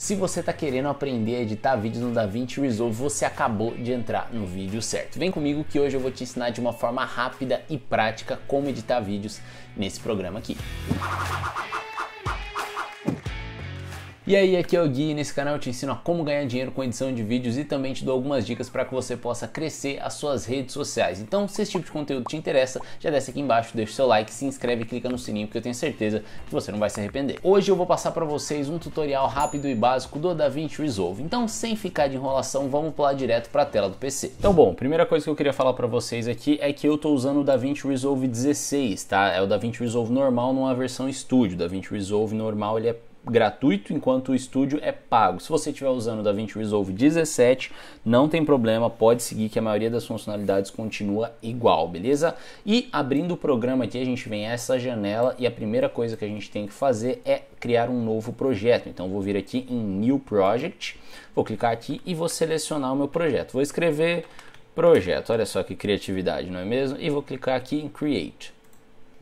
Se você está querendo aprender a editar vídeos no DaVinci Resolve, você acabou de entrar no vídeo certo. Vem comigo que hoje eu vou te ensinar de uma forma rápida e prática como editar vídeos nesse programa aqui. E aí, aqui é o Gui e nesse canal eu te ensino a como ganhar dinheiro com edição de vídeos e também te dou algumas dicas para que você possa crescer as suas redes sociais. Então, se esse tipo de conteúdo te interessa, já desce aqui embaixo, deixa o seu like, se inscreve e clica no sininho porque eu tenho certeza que você não vai se arrepender. Hoje eu vou passar para vocês um tutorial rápido e básico do DaVinci Resolve. Então, sem ficar de enrolação, vamos pular direto para a tela do PC. Então, bom, primeira coisa que eu queria falar para vocês aqui é que eu estou usando o DaVinci Resolve 16, tá? É o DaVinci Resolve normal numa versão estúdio. O DaVinci Resolve normal ele é gratuito, enquanto o estúdio é pago. Se você estiver usando o DaVinci Resolve 17, não tem problema, pode seguir que a maioria das funcionalidades continua igual, beleza? E abrindo o programa aqui, a gente vem a essa janela e a primeira coisa que a gente tem que fazer é criar um novo projeto. Então vou vir aqui em New Project, vou clicar aqui e vou selecionar o meu projeto. Vou escrever projeto, olha só que criatividade, não é mesmo? E vou clicar aqui em Create.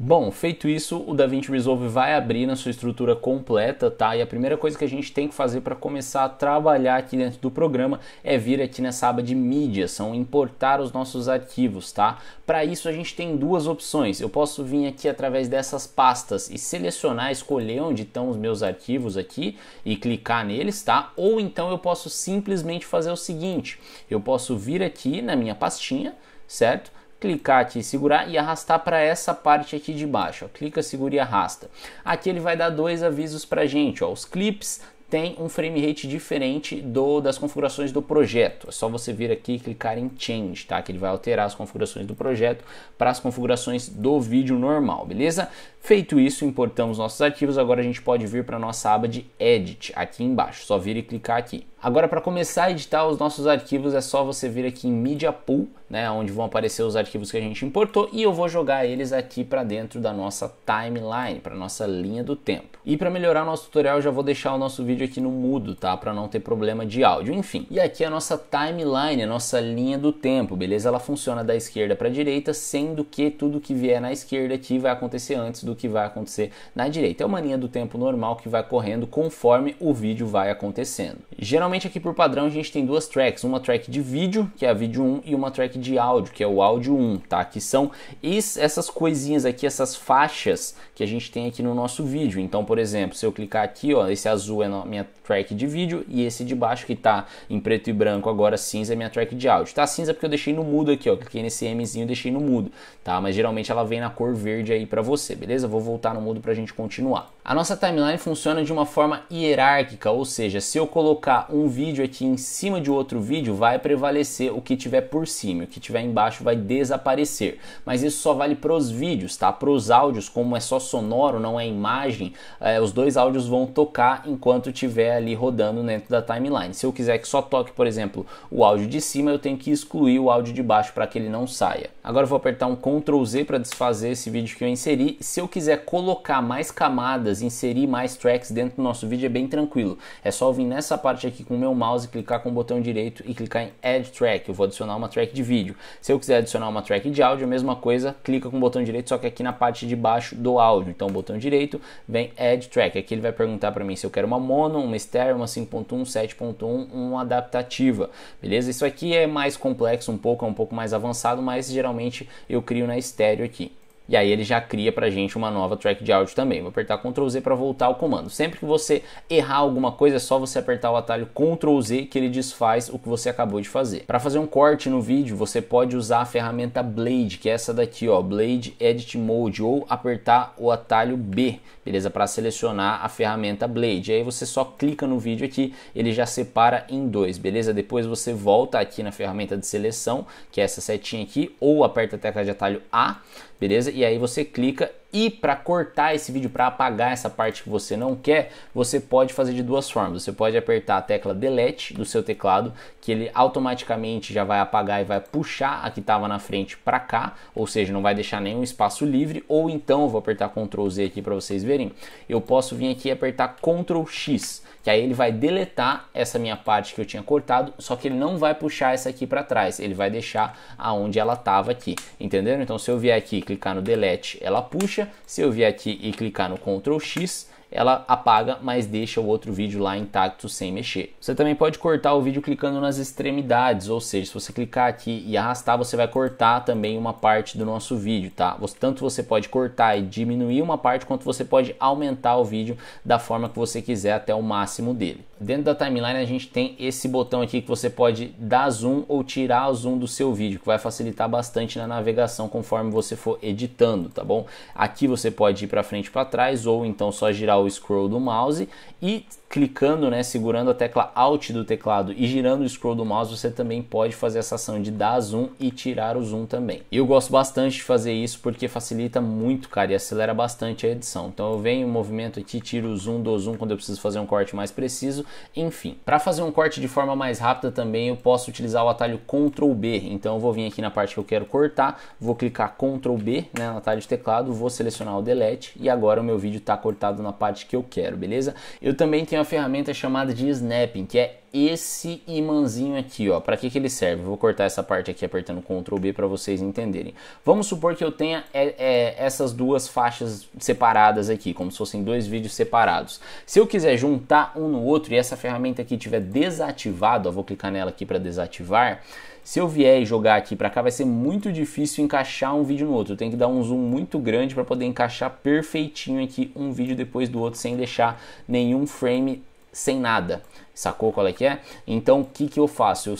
Bom, feito isso, o DaVinci Resolve vai abrir na sua estrutura completa, tá? E a primeira coisa que a gente tem que fazer para começar a trabalhar aqui dentro do programa é vir aqui nessa aba de mídia, são importar os nossos arquivos, tá? Para isso a gente tem duas opções. Eu posso vir aqui através dessas pastas e selecionar, escolher onde estão os meus arquivos aqui e clicar neles, tá? Ou então eu posso simplesmente fazer o seguinte: eu posso vir aqui na minha pastinha, certo? clicar aqui, segurar e arrastar para essa parte aqui de baixo. Ó. Clica, segura e arrasta. Aqui ele vai dar dois avisos para gente. Ó. Os clips têm um frame rate diferente do das configurações do projeto. É só você vir aqui e clicar em Change, tá? Que ele vai alterar as configurações do projeto para as configurações do vídeo normal, beleza? Feito isso, importamos nossos arquivos, agora a gente pode vir para a nossa aba de Edit aqui embaixo, só vir e clicar aqui. Agora para começar a editar os nossos arquivos é só você vir aqui em Media Pool, né, onde vão aparecer os arquivos que a gente importou e eu vou jogar eles aqui para dentro da nossa timeline, para nossa linha do tempo. E para melhorar nosso tutorial já vou deixar o nosso vídeo aqui no mudo, tá, para não ter problema de áudio, enfim. E aqui é a nossa timeline, a nossa linha do tempo, beleza? Ela funciona da esquerda para a direita, sendo que tudo que vier na esquerda aqui vai acontecer antes do que vai acontecer na direita. É uma linha do tempo normal que vai correndo conforme o vídeo vai acontecendo. Geralmente aqui por padrão a gente tem duas tracks, uma track de vídeo, que é a vídeo 1, e uma track de áudio, que é o áudio 1, tá? Que são essas coisinhas aqui, essas faixas que a gente tem aqui no nosso vídeo. Então, por exemplo, se eu clicar aqui, ó, esse azul é a minha track de vídeo e esse de baixo que tá em preto e branco agora cinza é minha track de áudio. Tá cinza porque eu deixei no mudo aqui, ó, cliquei nesse Mzinho e deixei no mudo, tá? Mas geralmente ela vem na cor verde aí para você, beleza? beleza? Vou voltar no mudo para a gente continuar. A nossa timeline funciona de uma forma hierárquica, ou seja, se eu colocar um vídeo aqui em cima de outro vídeo, vai prevalecer o que tiver por cima, o que tiver embaixo vai desaparecer. Mas isso só vale para os vídeos, tá? Para os áudios, como é só sonoro, não é imagem, é, os dois áudios vão tocar enquanto tiver ali rodando dentro da timeline. Se eu quiser que só toque, por exemplo, o áudio de cima, eu tenho que excluir o áudio de baixo para que ele não saia. Agora eu vou apertar um Ctrl Z para desfazer esse vídeo que eu inseri. Se eu quiser colocar mais camadas inserir mais tracks dentro do nosso vídeo é bem tranquilo. É só vir nessa parte aqui com o meu mouse, clicar com o botão direito e clicar em Add Track. Eu vou adicionar uma track de vídeo. Se eu quiser adicionar uma track de áudio, é a mesma coisa, clica com o botão direito, só que aqui na parte de baixo do áudio. Então, botão direito, vem Add Track. Aqui ele vai perguntar para mim se eu quero uma mono, uma estéreo, uma 5.1, 7.1, uma adaptativa. Beleza? Isso aqui é mais complexo um pouco, é um pouco mais avançado, mas geralmente eu crio na estéreo aqui e aí ele já cria pra gente uma nova track de áudio também. Vou apertar Ctrl Z para voltar ao comando. Sempre que você errar alguma coisa, é só você apertar o atalho Ctrl Z que ele desfaz o que você acabou de fazer. Para fazer um corte no vídeo, você pode usar a ferramenta Blade, que é essa daqui, ó, Blade Edit Mode, ou apertar o atalho B, beleza? Para selecionar a ferramenta Blade. aí você só clica no vídeo aqui, ele já separa em dois, beleza? Depois você volta aqui na ferramenta de seleção, que é essa setinha aqui, ou aperta a tecla de atalho A beleza? E aí você clica e para cortar esse vídeo, para apagar essa parte que você não quer, você pode fazer de duas formas. Você pode apertar a tecla Delete do seu teclado, que ele automaticamente já vai apagar e vai puxar a que estava na frente para cá, ou seja, não vai deixar nenhum espaço livre. Ou então, vou apertar Ctrl Z aqui para vocês verem, eu posso vir aqui e apertar Ctrl X, que aí ele vai deletar essa minha parte que eu tinha cortado, só que ele não vai puxar essa aqui para trás, ele vai deixar aonde ela estava aqui, entenderam? Então, se eu vier aqui clicar no Delete, ela puxa se eu vier aqui e clicar no Ctrl X, ela apaga, mas deixa o outro vídeo lá intacto sem mexer. Você também pode cortar o vídeo clicando nas extremidades, ou seja, se você clicar aqui e arrastar, você vai cortar também uma parte do nosso vídeo, tá? Tanto você pode cortar e diminuir uma parte, quanto você pode aumentar o vídeo da forma que você quiser até o máximo dele. Dentro da timeline a gente tem esse botão aqui que você pode dar zoom ou tirar o zoom do seu vídeo, que vai facilitar bastante na navegação conforme você for editando, tá bom? Aqui você pode ir para frente, para trás ou então só girar o scroll do mouse e clicando, né, segurando a tecla Alt do teclado e girando o scroll do mouse, você também pode fazer essa ação de dar zoom e tirar o zoom também. Eu gosto bastante de fazer isso porque facilita muito, cara, e acelera bastante a edição. Então eu venho, movimento aqui, tiro o zoom, dou zoom quando eu preciso fazer um corte mais preciso, enfim. Para fazer um corte de forma mais rápida também, eu posso utilizar o atalho Ctrl B. Então eu vou vir aqui na parte que eu quero cortar, vou clicar Ctrl B, né, no atalho de teclado, vou selecionar o delete e agora o meu vídeo está cortado na parte que eu quero, beleza? Eu também tenho tem uma ferramenta chamada de snapping, que é esse imãzinho aqui, ó. Para que, que ele serve? Vou cortar essa parte aqui apertando Ctrl B para vocês entenderem. Vamos supor que eu tenha é, é, essas duas faixas separadas aqui, como se fossem dois vídeos separados. Se eu quiser juntar um no outro e essa ferramenta aqui tiver desativado, ó, vou clicar nela aqui para desativar. Se eu vier e jogar aqui para cá, vai ser muito difícil encaixar um vídeo no outro. Eu tenho que dar um zoom muito grande para poder encaixar perfeitinho aqui um vídeo depois do outro sem deixar nenhum frame sem nada. Sacou qual é que é? Então, o que, que eu faço? Eu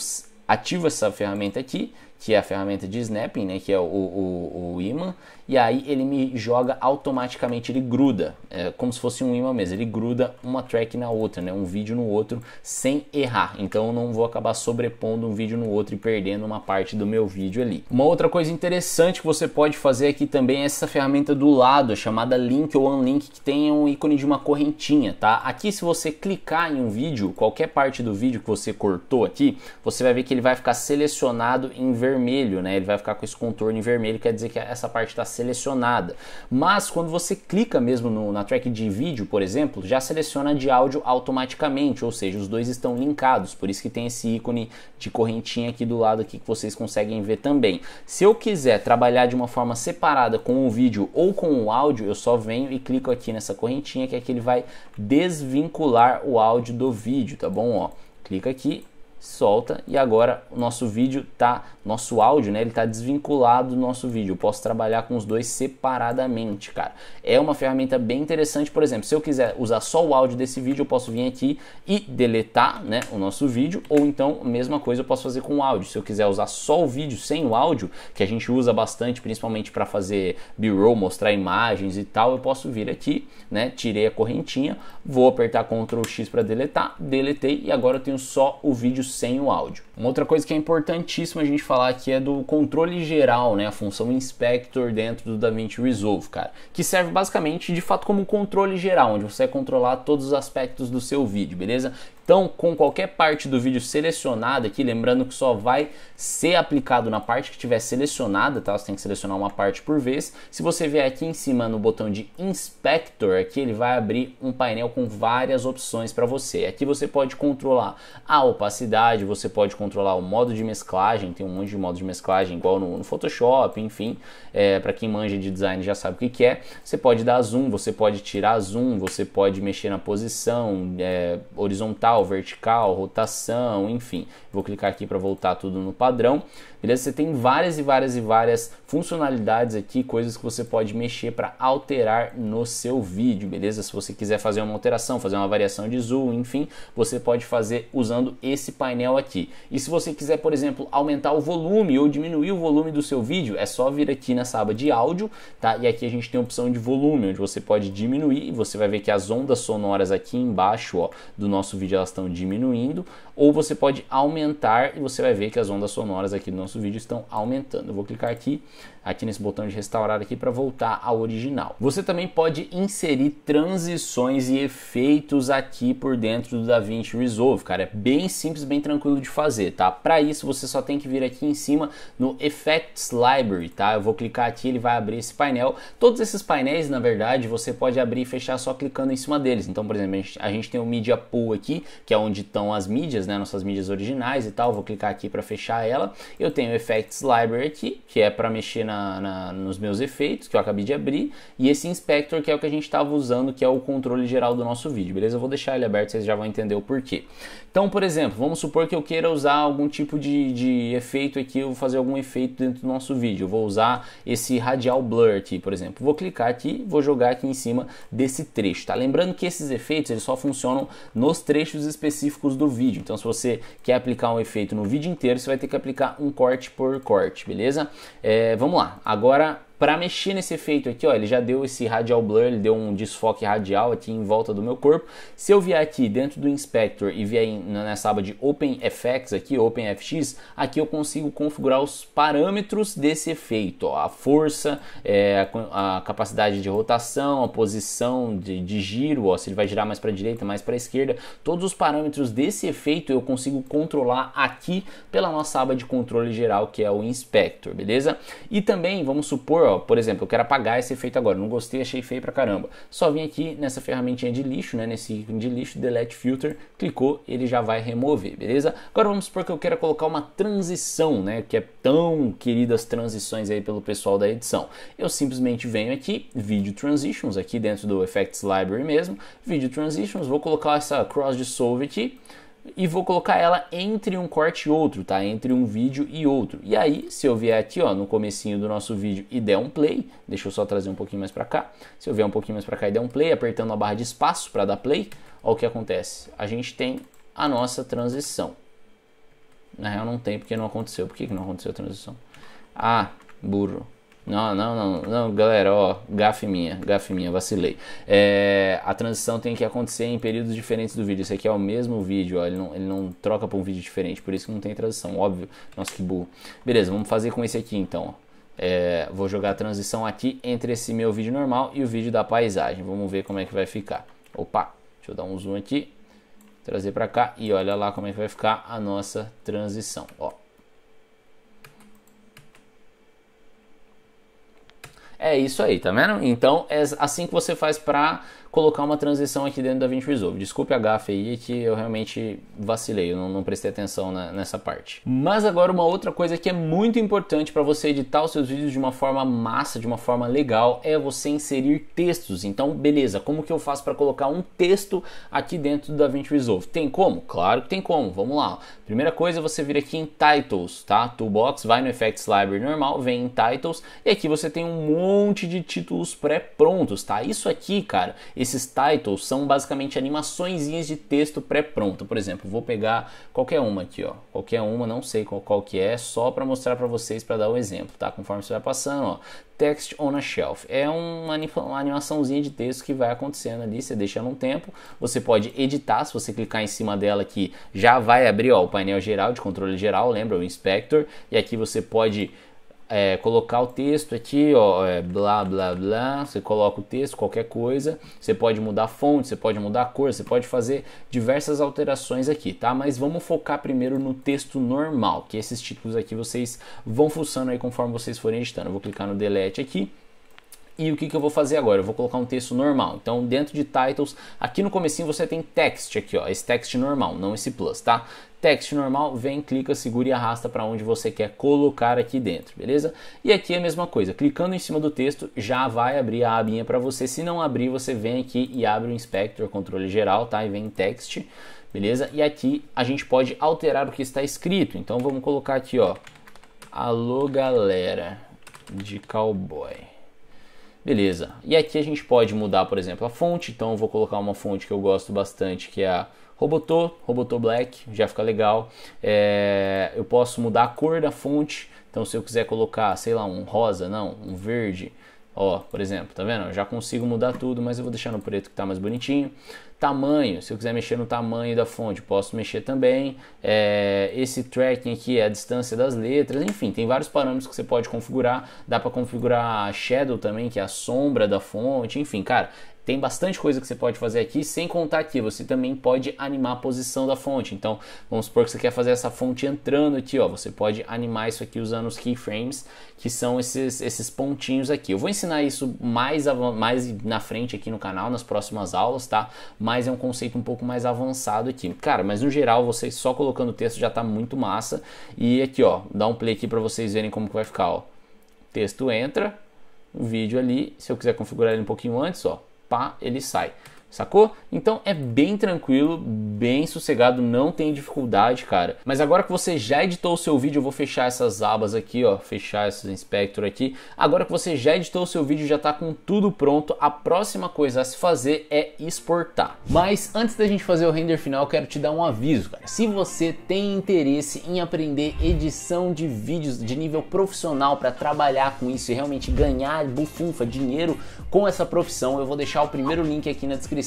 ativo essa ferramenta aqui, que é a ferramenta de snapping, né, que é o, o, o imã, e aí ele me joga automaticamente, ele gruda, é como se fosse um imã mesmo, ele gruda uma track na outra, né, um vídeo no outro, sem errar. Então eu não vou acabar sobrepondo um vídeo no outro e perdendo uma parte do meu vídeo ali. Uma outra coisa interessante que você pode fazer aqui também é essa ferramenta do lado, chamada link ou unlink, que tem um ícone de uma correntinha, tá? Aqui se você clicar em um vídeo, qualquer parte do vídeo que você cortou aqui, você vai ver que ele vai ficar selecionado em ver vermelho, né? Ele vai ficar com esse contorno em vermelho, quer dizer que essa parte está selecionada. Mas quando você clica mesmo no, na track de vídeo, por exemplo, já seleciona de áudio automaticamente, ou seja, os dois estão linkados, por isso que tem esse ícone de correntinha aqui do lado aqui que vocês conseguem ver também. Se eu quiser trabalhar de uma forma separada com o vídeo ou com o áudio, eu só venho e clico aqui nessa correntinha que é que ele vai desvincular o áudio do vídeo, tá bom? Ó, clica aqui solta e agora o nosso vídeo tá, nosso áudio, né, ele tá desvinculado do nosso vídeo. Eu posso trabalhar com os dois separadamente, cara. É uma ferramenta bem interessante, por exemplo, se eu quiser usar só o áudio desse vídeo, eu posso vir aqui e deletar, né, o nosso vídeo, ou então mesma coisa eu posso fazer com o áudio. Se eu quiser usar só o vídeo sem o áudio, que a gente usa bastante, principalmente para fazer b-roll, mostrar imagens e tal, eu posso vir aqui, né, tirei a correntinha, vou apertar Ctrl X para deletar, deletei e agora eu tenho só o vídeo sem o áudio. Uma outra coisa que é importantíssima a gente falar aqui é do controle geral, né, a função inspector dentro do DaVinci Resolve, cara, que serve basicamente de fato como controle geral, onde você vai controlar todos os aspectos do seu vídeo, beleza? Então, com qualquer parte do vídeo selecionada aqui, lembrando que só vai ser aplicado na parte que estiver selecionada, tá? Você tem que selecionar uma parte por vez. Se você vier aqui em cima no botão de Inspector, aqui ele vai abrir um painel com várias opções para você. Aqui você pode controlar a opacidade, você pode controlar o modo de mesclagem, tem um monte de modo de mesclagem, igual no, no Photoshop, enfim. É, para quem manja de design já sabe o que, que é. Você pode dar zoom, você pode tirar zoom, você pode mexer na posição é, horizontal, horizontal, vertical, rotação, enfim. Vou clicar aqui para voltar tudo no padrão. Beleza? Você tem várias e várias e várias funcionalidades aqui, coisas que você pode mexer para alterar no seu vídeo, beleza? Se você quiser fazer uma alteração, fazer uma variação de zoom, enfim, você pode fazer usando esse painel aqui. E se você quiser, por exemplo, aumentar o volume ou diminuir o volume do seu vídeo, é só vir aqui nessa aba de áudio, tá? E aqui a gente tem a opção de volume, onde você pode diminuir e você vai ver que as ondas sonoras aqui embaixo, ó, do nosso vídeo elas elas estão diminuindo, ou você pode aumentar e você vai ver que as ondas sonoras aqui do nosso vídeo estão aumentando. Eu vou clicar aqui, aqui nesse botão de restaurar aqui para voltar ao original. Você também pode inserir transições e efeitos aqui por dentro do DaVinci Resolve, cara. É bem simples, bem tranquilo de fazer, tá? Para isso você só tem que vir aqui em cima no Effects Library, tá? Eu vou clicar aqui, ele vai abrir esse painel. Todos esses painéis, na verdade, você pode abrir e fechar só clicando em cima deles. Então, por exemplo, a gente, a gente tem o Media Pool aqui, que é onde estão as mídias, né? né, nossas mídias originais e tal. Vou clicar aqui para fechar ela. Eu tenho Effects Library aqui, que é para mexer na, na, nos meus efeitos, que eu acabei de abrir. E esse Inspector, que é o que a gente estava usando, que é o controle geral do nosso vídeo, beleza? Eu vou deixar ele aberto, vocês já vão entender o porquê. Então, por exemplo, vamos supor que eu queira usar algum tipo de, de efeito aqui, eu vou fazer algum efeito dentro do nosso vídeo. Eu vou usar esse radial blur aqui, por exemplo. Vou clicar aqui, vou jogar aqui em cima desse trecho, tá? Lembrando que esses efeitos, eles só funcionam nos trechos específicos do vídeo. Então, se você quer aplicar um efeito no vídeo inteiro, você vai ter que aplicar um corte por corte, beleza? É, vamos lá. Agora para mexer nesse efeito aqui, ó, ele já deu esse radial blur, ele deu um desfoque radial aqui em volta do meu corpo. Se eu vier aqui dentro do Inspector e vier nessa aba de OpenFX aqui, OpenFX, aqui eu consigo configurar os parâmetros desse efeito, ó, a força, é, a, a, capacidade de rotação, a posição de, de giro, ó, se ele vai girar mais para direita, mais para esquerda, todos os parâmetros desse efeito eu consigo controlar aqui pela nossa aba de controle geral que é o Inspector, beleza? E também vamos supor ó, por exemplo, eu quero apagar esse efeito agora, não gostei, achei feio pra caramba. Só vim aqui nessa ferramentinha de lixo, né, nesse ícone de lixo, Delete Filter, clicou, ele já vai remover, beleza? Agora vamos supor que eu quero colocar uma transição, né, que é tão queridas transições aí pelo pessoal da edição. Eu simplesmente venho aqui, Video Transitions, aqui dentro do Effects Library mesmo, Video Transitions, vou colocar essa Cross Dissolve aqui, e vou colocar ela entre um corte e outro, tá? Entre um vídeo e outro. E aí, se eu vier aqui, ó, no comecinho do nosso vídeo e der um play, deixa eu só trazer um pouquinho mais para cá. Se eu vier um pouquinho mais para cá e der um play, apertando a barra de espaço para dar play, ó o que acontece. A gente tem a nossa transição. Na real não tem porque não aconteceu. Por que, que não aconteceu a transição? Ah, burro. Não, não, não, não, galera, ó, gafe minha, gafe minha, vacilei. É, a transição tem que acontecer em períodos diferentes do vídeo. Esse aqui é o mesmo vídeo, ó, ele não, ele não troca para um vídeo diferente, por isso que não tem transição, óbvio. Nossa, que burro. Beleza, vamos fazer com esse aqui então, ó. É, vou jogar a transição aqui entre esse meu vídeo normal e o vídeo da paisagem. Vamos ver como é que vai ficar. Opa, deixa eu dar um zoom aqui, trazer para cá e olha lá como é que vai ficar a nossa transição. Ó, É isso aí, tá vendo? Então é assim que você faz para colocar uma transição aqui dentro da Vint Resolve. Desculpe a gafe aí que eu realmente vacilei, eu não, não prestei atenção na, nessa parte. Mas agora uma outra coisa que é muito importante para você editar os seus vídeos de uma forma massa, de uma forma legal, é você inserir textos. Então, beleza, como que eu faço para colocar um texto aqui dentro do Vint Resolve? Tem como? Claro que tem como, vamos lá. Primeira coisa, você vir aqui em Titles, tá? Toolbox, vai no Effects Library normal, vem em Titles, e aqui você tem um monte de títulos pré-prontos, tá? Isso aqui, cara, esses titles são basicamente animaçõezinhas de texto pré-pronto. Por exemplo, vou pegar qualquer uma aqui, ó. Qualquer uma, não sei qual, qual que é, só para mostrar para vocês para dar o um exemplo, tá? Conforme você vai passando, ó. Text on a Shelf. É uma animaçãozinha de texto que vai acontecendo ali, você deixa um tempo. Você pode editar, se você clicar em cima dela aqui, já vai abrir ó, o painel geral de controle geral, lembra? O Inspector. E aqui você pode é, colocar o texto aqui, ó, é, blá blá blá. Você coloca o texto, qualquer coisa. Você pode mudar a fonte, você pode mudar a cor, você pode fazer diversas alterações aqui, tá? Mas vamos focar primeiro no texto normal, que esses títulos aqui vocês vão funcionando aí conforme vocês forem editando. Eu vou clicar no delete aqui. E o que, que eu vou fazer agora? Eu vou colocar um texto normal. Então, dentro de titles, aqui no comecinho você tem text aqui, ó, esse text normal, não esse plus, tá? Text normal, vem, clica, segura e arrasta para onde você quer colocar aqui dentro, beleza? E aqui é a mesma coisa, clicando em cima do texto já vai abrir a abinha para você. Se não abrir, você vem aqui e abre o inspector controle geral, tá? E vem em text, beleza? E aqui a gente pode alterar o que está escrito. Então vamos colocar aqui, ó, alô galera de cowboy. Beleza. E aqui a gente pode mudar, por exemplo, a fonte. Então eu vou colocar uma fonte que eu gosto bastante, que é a Robotô, Robotô Black, já fica legal. É, eu posso mudar a cor da fonte. Então se eu quiser colocar, sei lá, um rosa, não, um verde, Ó, por exemplo, tá vendo? Eu já consigo mudar tudo, mas eu vou deixar no preto que tá mais bonitinho. Tamanho, se eu quiser mexer no tamanho da fonte, posso mexer também. É, esse tracking aqui é a distância das letras, enfim, tem vários parâmetros que você pode configurar. Dá para configurar a shadow também, que é a sombra da fonte, enfim, cara, tem bastante coisa que você pode fazer aqui, sem contar que você também pode animar a posição da fonte. Então, vamos supor que você quer fazer essa fonte entrando aqui, ó. Você pode animar isso aqui usando os keyframes, que são esses, esses pontinhos aqui. Eu vou ensinar isso mais, mais na frente aqui no canal, nas próximas aulas, tá? Mas é um conceito um pouco mais avançado aqui. Cara, mas no geral, você só colocando o texto já tá muito massa. E aqui, ó, dá um play aqui para vocês verem como que vai ficar, ó. texto entra, o vídeo ali, se eu quiser configurar ele um pouquinho antes, ó, pá, ele sai sacou? Então é bem tranquilo, bem sossegado, não tem dificuldade, cara. Mas agora que você já editou o seu vídeo, eu vou fechar essas abas aqui, ó, fechar esses inspector aqui. Agora que você já editou o seu vídeo, já tá com tudo pronto, a próxima coisa a se fazer é exportar. Mas antes da gente fazer o render final, quero te dar um aviso, cara. Se você tem interesse em aprender edição de vídeos de nível profissional para trabalhar com isso e realmente ganhar bufunfa, dinheiro com essa profissão, eu vou deixar o primeiro link aqui na descrição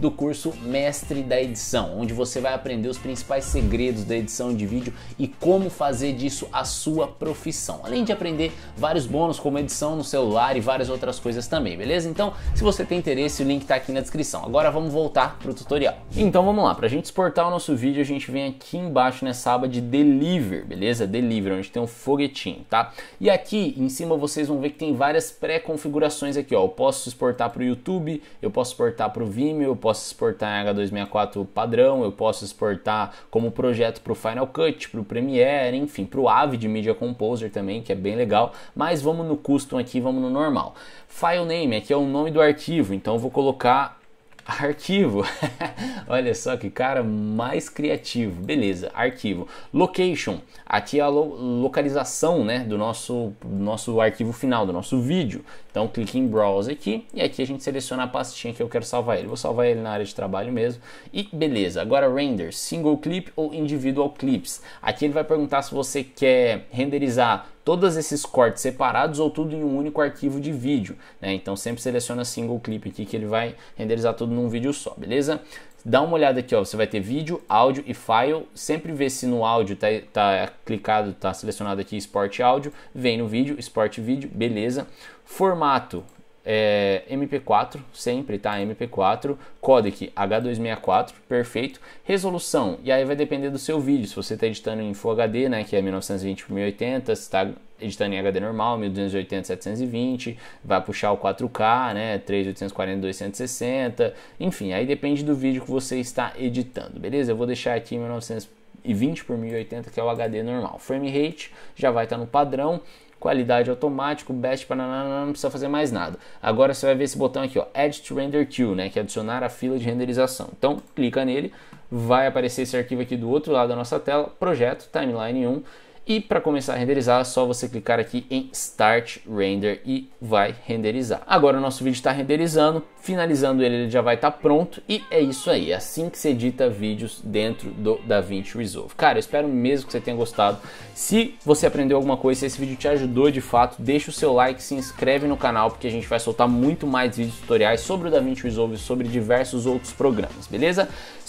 do curso Mestre da Edição, onde você vai aprender os principais segredos da edição de vídeo e como fazer disso a sua profissão. Além de aprender vários bônus como edição no celular e várias outras coisas também, beleza? Então, se você tem interesse, o link está aqui na descrição. Agora vamos voltar pro tutorial. Então vamos lá, para a gente exportar o nosso vídeo, a gente vem aqui embaixo nessa aba de Deliver, beleza? Deliver, onde tem um foguetinho, tá? E aqui em cima vocês vão ver que tem várias pré-configurações aqui, ó. Eu posso exportar para o YouTube, eu posso exportar para o Vimeo, eu posso exportar em H264 padrão, eu posso exportar como projeto para o Final Cut, para o Premiere, enfim, para o Avid Media Composer também, que é bem legal. Mas vamos no custom aqui, vamos no normal. File name, aqui é o nome do arquivo, então eu vou colocar arquivo. Olha só que cara mais criativo. Beleza, arquivo. Location, aqui é a lo localização, né, do nosso do nosso arquivo final, do nosso vídeo. Então clique em Browse aqui e aqui a gente seleciona a pastinha que eu quero salvar ele. Vou salvar ele na área de trabalho mesmo. E beleza, agora Render, Single Clip ou Individual Clips. Aqui ele vai perguntar se você quer renderizar todos esses cortes separados ou tudo em um único arquivo de vídeo. Né? Então sempre seleciona Single Clip aqui que ele vai renderizar tudo num vídeo só, beleza? dá uma olhada aqui, ó, você vai ter vídeo, áudio e file, sempre vê se no áudio tá, tá clicado, tá selecionado aqui Export Áudio, vem no vídeo, Export Vídeo, beleza. Formato é, MP4, sempre tá? MP4, codec H264, perfeito. Resolução, e aí vai depender do seu vídeo. Se você está editando em Full HD, né, que é 1920 por 1080, se está editando em HD normal, 1280 720, vai puxar o 4K, né, 3840 260, enfim, aí depende do vídeo que você está editando, beleza? Eu vou deixar aqui 1920 por 1080, que é o HD normal. Frame rate já vai estar tá no padrão qualidade automático, best, pananana, não precisa fazer mais nada. Agora você vai ver esse botão aqui, ó, Add to Render Queue, né, que é adicionar a fila de renderização. Então, clica nele, vai aparecer esse arquivo aqui do outro lado da nossa tela, projeto, timeline 1, e para começar a renderizar, é só você clicar aqui em Start Render e vai renderizar. Agora o nosso vídeo está renderizando, finalizando ele, ele já vai estar tá pronto e é isso aí, é assim que se edita vídeos dentro do DaVinci Resolve. Cara, eu espero mesmo que você tenha gostado. Se você aprendeu alguma coisa, se esse vídeo te ajudou de fato, deixa o seu like, se inscreve no canal, porque a gente vai soltar muito mais vídeos tutoriais sobre o DaVinci Resolve, sobre diversos outros programas, beleza?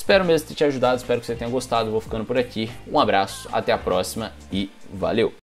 Espero mesmo ter te ajudado, espero que você tenha gostado. Vou ficando por aqui. Um abraço, até a próxima e valeu!